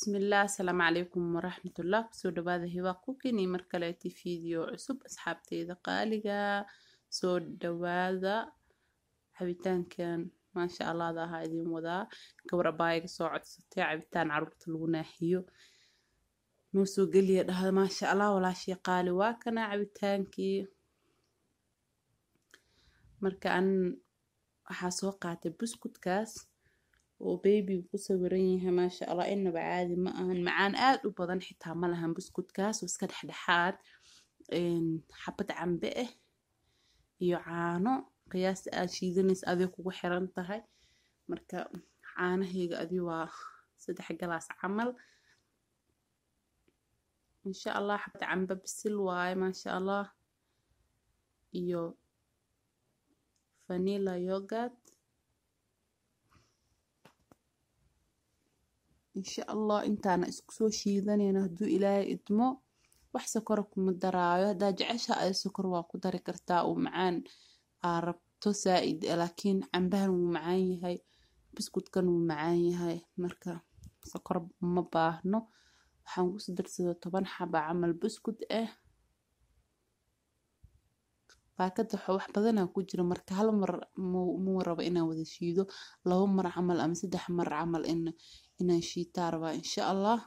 bismillaah asalaamu calaykum waraxmatullah kusoo dhawaada hiwaa kukin iyo mar kaleeti fiideo cusub asxaabteyda qaaliga soo dhawaada cabitaankan maasha allahda ahaa idin wadaa gawar abaayaga soo codsatay cabitaan caruurta lagu naaxiyo noo soo geliya dhahda maasha allah walaashii qaali waa kana cabitaankii marka an waxaa soo qaatay buskudkaas oo beybigu ku sawiran yahay maasha allah inaba caadi ma ahan macaan aad u badan xitaa ma lahan buskudkaas oo iska dhexdhexaad xabad cambe ah iyo caano qiyaasta aad shiidanaysa adio kugu xiran tahay marka caanahayga adio waa saddex galaas camal insha allah xabad cambe bisil waaye maasha allah iyo vanila yogurt insha allah intaana isku soo shiidanayno hadduu ilaahay idmo wax sakora kuma daraayo haddaa jecesha ay sokor waa ku dari kartaa uu macaan aa rabto saa-id laakiin cambahan wuu macaan yahay biskudkan wuu macaan yahay marka sokor ma baahno waxaan kuso darsadoo toban xaba camal buskud ah baakada wax badanaa ku jira marka hal mar muma raba inaan wada shiido labo mar camal ama saddex mar camal inaan shiitaa rabaa insha allah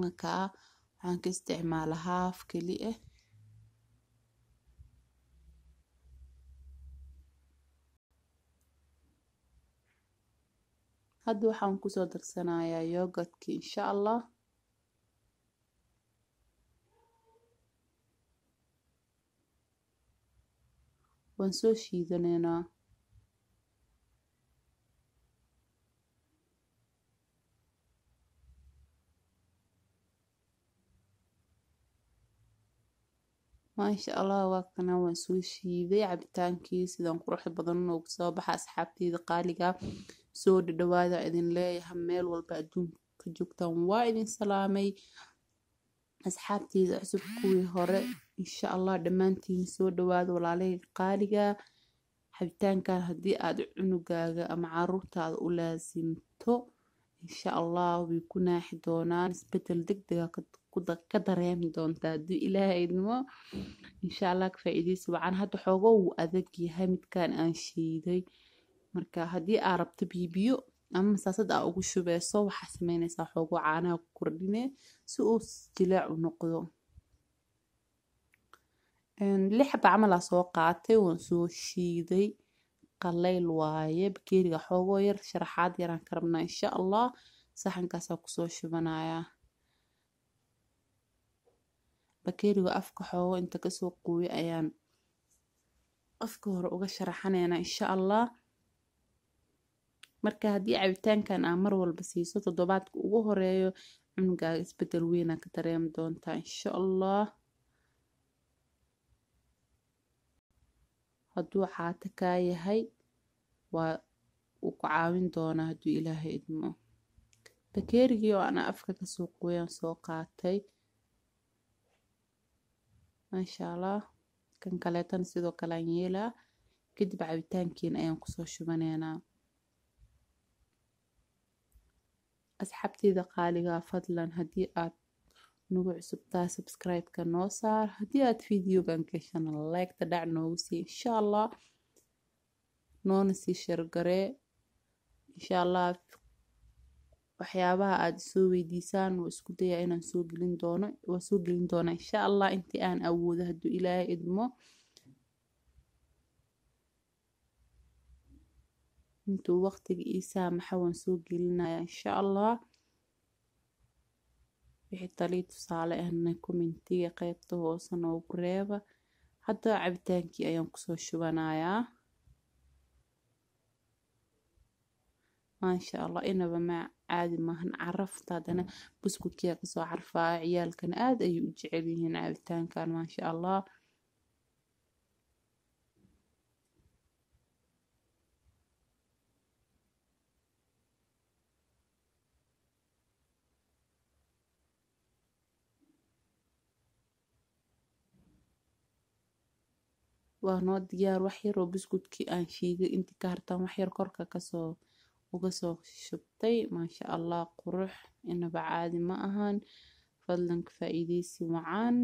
markaa waxaan ka isticmaala haaf keli ah hadda waxaan kusoo darsanayaa yogadki insha allah waan soo shiidaneynaa maasha allah waa waan soo shiiday cabitaankii sidaan qurux badan noogu soo baxa asxaabteyda qaaliga soo dhadhawaada idin leeyahay meel walba adduunka joogtaan waa idin salaamay asxaabteyda cusub kuwii hore insha allah dhammaantiin soo dhawaada walaalahey qaaliga xabitaankan haddii aad cunugaaga ama caruurtaada u laasimto insha allah way ku naaxi doonaan isbedel degdega ka dareemi doontaa haddii ilaahay idmo insha allah ka faa'iideysa wacan hadda xoogo wuu adag yahay midkan aan shiiday marka haddii aa rabto biibiyo ama masaasad aa ugu shubeyso waxaa sameynaysaa xoogo caanaha ku kordhine si uu jilaac u noqdo lixab camalaa soo qaatay waan soo shiiday qalayl waaye bakeeriga xoogoo yar sharaxaad yaraan ka rabnaa insha allah saxankaasaa kusoo shubanayaa bakeeriga afka xoogo inta kasoo quuyo ayaan afka hore uga sharaxanaynaa insha allah marka haddii cabitaankan aa mar walba siiso toddobaadka ugu horeeyo cunugaaga isbedel weynaa ka dareemi doontaa insha allah hadduu caato kaa yahay waa uu ku caawin doonaa hadduu ilaahay idmo bakeerigii oo ana afka kasoo qoyaan soo qaatay maasha allah kan kaleetana sidoo kale aan yeelaa kadib cabitaankiina ayaan kusoo shubaneynaa asxaabteyda qaaligaa fadlan haddii aad nagu cusubtaa subscribe-ka noo saar haddii aad videogan gashana like dhac noogu sii insha allah noona sii shargaree insha allah waxyaabaha aada isoo weydiisaan waa isku dayaa inaan soo gelin doono waa soo gelin doonaa insha allah intii aan awoodo hadduu ilaahay idmo intuu waqtiga iisaa maxa waan soo gelinayaa insha allah wixii talii tusaale ahna kommentiga qeybta hoose noogu reeba hadda cabitaankii ayaan kusoo shubanayaa maasha allah inaba ma caadi maahan carafta haddana buskudkiia kasoo carfaayo ciyaalkana aada ayuu u jecel yihiin cabitaankan maasha allah waa noo diyaar wax yar oo buskudkii aan shiiday inti ka hartaan wax yar korka kasoo uga soo shubtay maasha allah qurux inaba caadi ma ahaan fadlanka faa'iidaysi wacan